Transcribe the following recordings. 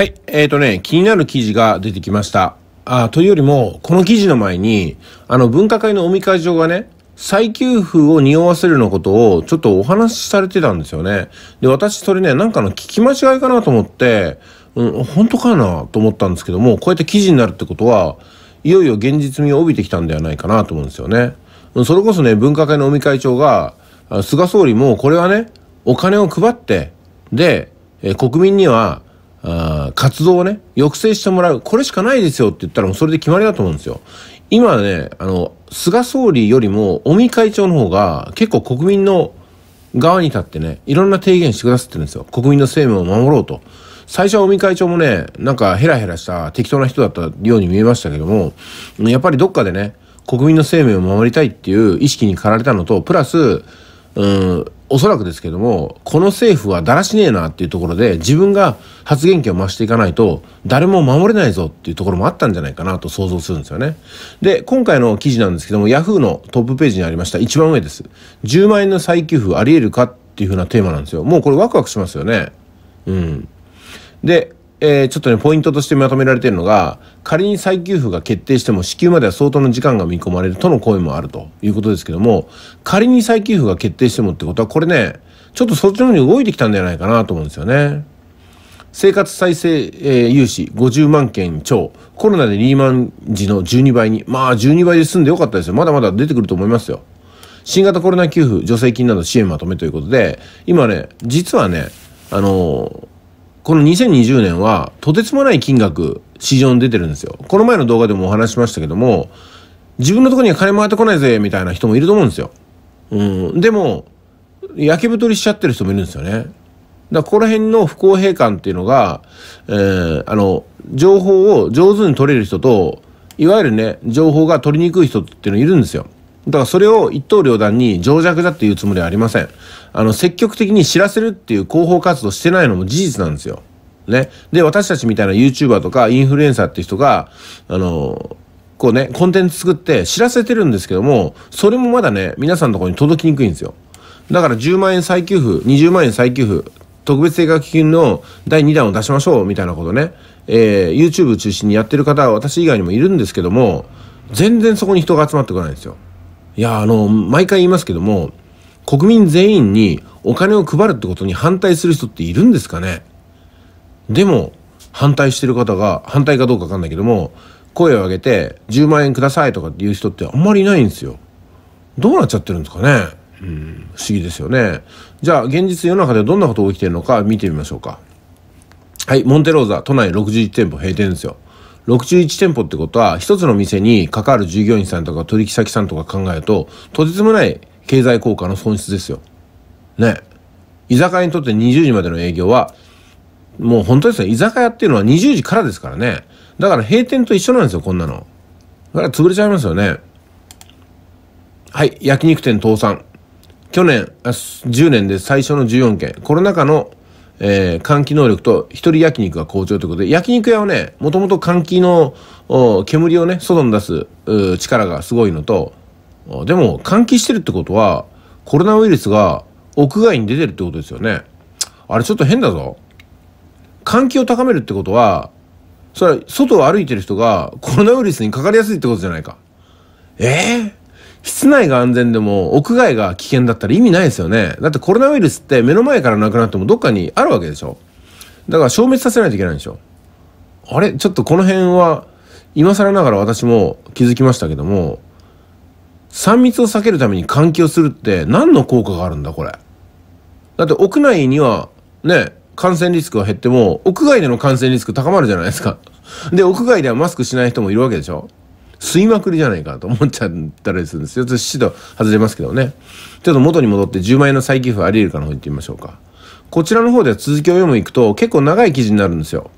はい。えっ、ー、とね、気になる記事が出てきました。あというよりも、この記事の前に、あの、分科会の尾身会長がね、再給付を匂わせるようなことを、ちょっとお話しされてたんですよね。で、私、それね、なんかの聞き間違いかなと思って、うん、本当かなと思ったんですけども、こうやって記事になるってことは、いよいよ現実味を帯びてきたんではないかなと思うんですよね。それこそね、分科会の尾身会長が、菅総理もこれはね、お金を配って、で、え国民にはあ活動をね、抑制してもらう。これしかないですよって言ったらもうそれで決まりだと思うんですよ。今ね、あの、菅総理よりも尾身会長の方が結構国民の側に立ってね、いろんな提言してくださってるんですよ。国民の生命を守ろうと。最初は尾身会長もね、なんかヘラヘラした適当な人だったように見えましたけども、やっぱりどっかでね、国民の生命を守りたいっていう意識に駆られたのと、プラス、うんおそらくですけども、この政府はだらしねえなっていうところで、自分が発言権を増していかないと、誰も守れないぞっていうところもあったんじゃないかなと想像するんですよね。で、今回の記事なんですけども、ヤフーのトップページにありました、一番上です。10万円の再給付あり得るかっていうふうなテーマなんですよ。もうこれワクワクしますよね。うん。で、えー、ちょっとね、ポイントとしてまとめられているのが、仮に再給付が決定しても支給までは相当の時間が見込まれるとの声もあるということですけども、仮に再給付が決定してもってことは、これね、ちょっとそっちの方に動いてきたんじゃないかなと思うんですよね。生活再生、えー、融資50万件超。コロナでリーマン時の12倍に。まあ12倍で済んでよかったですよ。まだまだ出てくると思いますよ。新型コロナ給付、助成金など支援まとめということで、今ね、実はね、あのこの2020年はとてつもない金額市場に出てるんですよ。この前の動画でもお話しましたけども、自分のとこには金回ってこないぜ、みたいな人もいると思うんですよ。うん。でも、焼け太りしちゃってる人もいるんですよね。だここら辺の不公平感っていうのが、えー、あの、情報を上手に取れる人と、いわゆるね、情報が取りにくい人っていうのいるんですよ。だからそれを一刀両断に情弱だっていうつもりはありません。あの、積極的に知らせるっていう広報活動してないのも事実なんですよ。ね。で、私たちみたいな YouTuber とかインフルエンサーっていう人が、あの、こうね、コンテンツ作って知らせてるんですけども、それもまだね、皆さんのところに届きにくいんですよ。だから10万円再給付、20万円再給付、特別定額金の第2弾を出しましょうみたいなことね、えー、YouTube 中心にやってる方は私以外にもいるんですけども、全然そこに人が集まってこないんですよ。いや、あの、毎回言いますけども、国民全員にお金を配るってことに反対する人っているんですかねでも、反対してる方が、反対かどうかわかんないけども、声を上げて、10万円くださいとかっていう人ってあんまりいないんですよ。どうなっちゃってるんですかねうん、不思議ですよね。じゃあ、現実世の中でどんなことが起きてるのか見てみましょうか。はい、モンテローザ、都内61店舗閉店ですよ。61店舗ってことは、一つの店に関わる従業員さんとか取引先さんとか考えると、とてつもない経済効果の損失ですよ。ね。居酒屋にとって20時までの営業は、もう本当ですね。居酒屋っていうのは20時からですからね。だから閉店と一緒なんですよ、こんなの。だから潰れちゃいますよね。はい。焼肉店倒産。去年、10年で最初の14件。コロナ禍のえー、換気能力と一人焼肉が好調ということで、焼肉屋はね、もともと換気の煙をね、外に出す力がすごいのと、でも換気してるってことは、コロナウイルスが屋外に出てるってことですよね。あれちょっと変だぞ。換気を高めるってことは、それは外を歩いてる人がコロナウイルスにかかりやすいってことじゃないか。ええー室内が安全でも屋外が危険だったら意味ないですよね。だってコロナウイルスって目の前からなくなってもどっかにあるわけでしょ。だから消滅させないといけないんでしょ。あれちょっとこの辺は今更ながら私も気づきましたけども、3密を避けるために換気をするって何の効果があるんだこれ。だって屋内にはね、感染リスクは減っても、屋外での感染リスク高まるじゃないですか。で、屋外ではマスクしない人もいるわけでしょ吸いまくりじゃないかと思っちゃったりするんですよ。ちょっとシ外れますけどね。ちょっと元に戻って10万円の再寄付あり得るかの方行ってみましょうか。こちらの方では続きを読む行くと結構長い記事になるんですよ。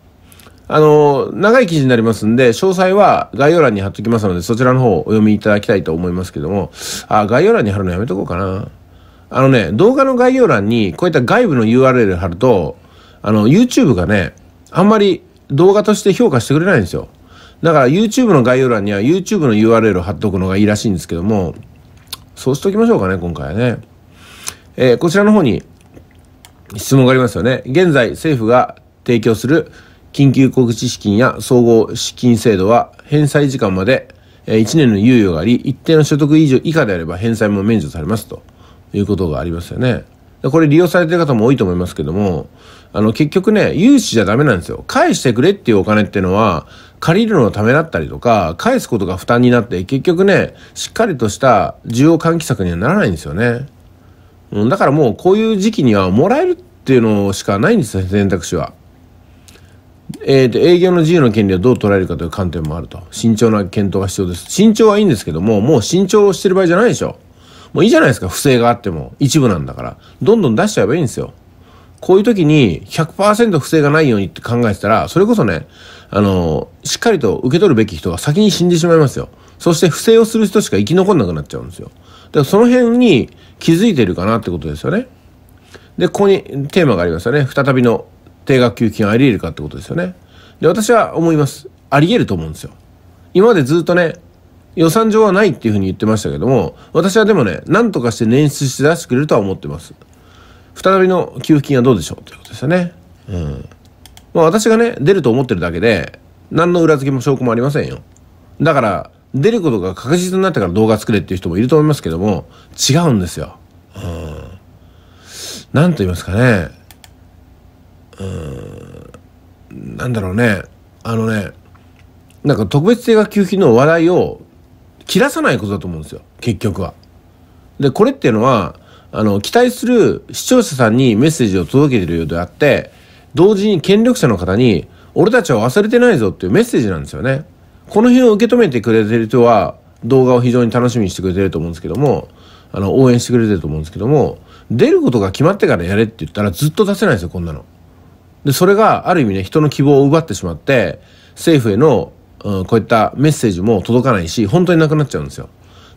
あの、長い記事になりますんで、詳細は概要欄に貼っときますので、そちらの方をお読みいただきたいと思いますけども、あ、概要欄に貼るのやめとこうかな。あのね、動画の概要欄にこういった外部の URL 貼ると、あの、YouTube がね、あんまり動画として評価してくれないんですよ。だから YouTube の概要欄には YouTube の URL を貼っとくのがいいらしいんですけども、そうしときましょうかね、今回はね。えー、こちらの方に質問がありますよね。現在政府が提供する緊急告知資金や総合資金制度は返済時間まで1年の猶予があり、一定の所得以上以下であれば返済も免除されますということがありますよね。これ利用されてる方も多いと思いますけども、あの、結局ね、融資じゃダメなんですよ。返してくれっていうお金っていうのは、借りるのためだったりとか、返すことが負担になって、結局ね、しっかりとした需要喚起策にはならないんですよね。うん、だからもうこういう時期にはもらえるっていうのしかないんですよ、選択肢は。えー、と営業の自由の権利をどう捉えるかという観点もあると慎重な検討が必要です慎重はいいんですけどももう慎重してる場合じゃないでしょもういいじゃないですか不正があっても一部なんだからどんどん出しちゃえばいいんですよこういう時に100%不正がないようにって考えてたら、それこそね、あの、しっかりと受け取るべき人が先に死んでしまいますよ。そして不正をする人しか生き残んなくなっちゃうんですよ。だからその辺に気づいてるかなってことですよね。で、ここにテーマがありますよね。再びの定額給付金あり得るかってことですよね。で、私は思います。あり得ると思うんですよ。今までずっとね、予算上はないっていうふうに言ってましたけども、私はでもね、なんとかして捻出して出してくれるとは思ってます。再びの給付金はどうでしょうということですよね。うん。まあ私がね、出ると思ってるだけで、何の裏付けも証拠もありませんよ。だから、出ることが確実になってから動画作れっていう人もいると思いますけども、違うんですよ。うん。なんと言いますかね。うん。なんだろうね。あのね、なんか特別定額給付金の話題を切らさないことだと思うんですよ。結局は。で、これっていうのは、あの、期待する視聴者さんにメッセージを届けてるようであって、同時に権力者の方に、俺たちは忘れてないぞっていうメッセージなんですよね。この辺を受け止めてくれてる人は、動画を非常に楽しみにしてくれてると思うんですけども、あの、応援してくれてると思うんですけども、出ることが決まってからやれって言ったらずっと出せないですよ、こんなの。で、それがある意味ね、人の希望を奪ってしまって、政府への、うん、こういったメッセージも届かないし、本当になくなっちゃうんですよ。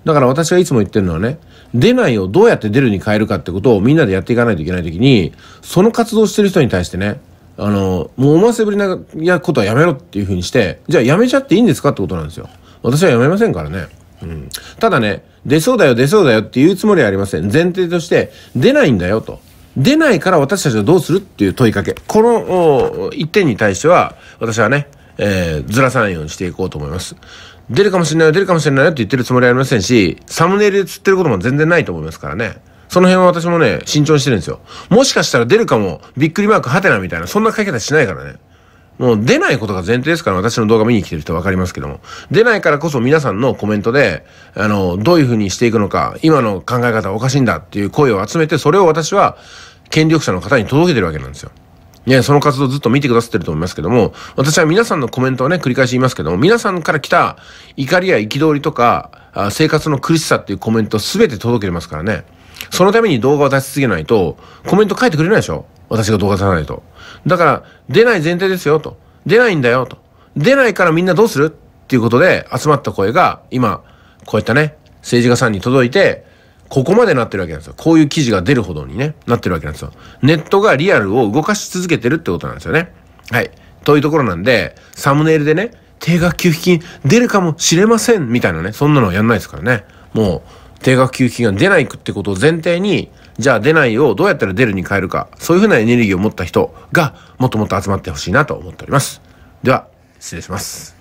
だから私がいつも言ってるのはね、出ないをどうやって出るに変えるかってことをみんなでやっていかないといけないときに、その活動してる人に対してね、あの、もう思わせぶりなことはやめろっていうふうにして、じゃあやめちゃっていいんですかってことなんですよ。私はやめませんからね。うん。ただね、出そうだよ出そうだよって言うつもりはありません。前提として、出ないんだよと。出ないから私たちはどうするっていう問いかけ。この一点に対しては、私はね、えー、ずらさないようにしていこうと思います。出るかもしれない、出るかもしれないよって言ってるつもりはありませんし、サムネイルで釣ってることも全然ないと思いますからね。その辺は私もね、慎重にしてるんですよ。もしかしたら出るかも、びっくりマーク、ハテナみたいな、そんな書き方しないからね。もう出ないことが前提ですから、私の動画見に来てる人はわかりますけども。出ないからこそ皆さんのコメントで、あの、どういうふうにしていくのか、今の考え方おかしいんだっていう声を集めて、それを私は権力者の方に届けてるわけなんですよ。ね、その活動ずっと見てくださってると思いますけども、私は皆さんのコメントをね、繰り返し言いますけども、皆さんから来た怒りや憤りとか、あ生活の苦しさっていうコメント全て届けれますからね。そのために動画を出し続けないと、コメント書いてくれないでしょ私が動画出さないと。だから、出ない前提ですよ、と。出ないんだよ、と。出ないからみんなどうするっていうことで集まった声が、今、こういったね、政治家さんに届いて、ここまでなってるわけなんですよ。こういう記事が出るほどにね、なってるわけなんですよ。ネットがリアルを動かし続けてるってことなんですよね。はい。というところなんで、サムネイルでね、定額給付金出るかもしれませんみたいなね、そんなのはやんないですからね。もう、定額給付金が出ないってことを前提に、じゃあ出ないをどうやったら出るに変えるか、そういうふうなエネルギーを持った人が、もっともっと集まってほしいなと思っております。では、失礼します。